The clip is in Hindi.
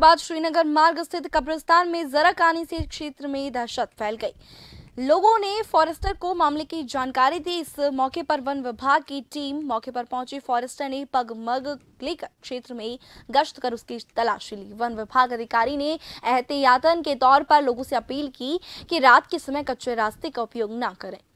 बाद श्रीनगर मार्ग स्थित कब्रिस्तान में जरा आने से क्षेत्र में दहशत फैल गई लोगों ने फॉरेस्टर को मामले की जानकारी दी इस मौके पर वन विभाग की टीम मौके पर पहुंची फॉरेस्टर ने पग मग लेकर क्षेत्र में गश्त कर उसकी तलाशी ली वन विभाग अधिकारी ने एहतियातन के तौर पर लोगों से अपील की कि रात के समय कच्चे रास्ते का उपयोग न करें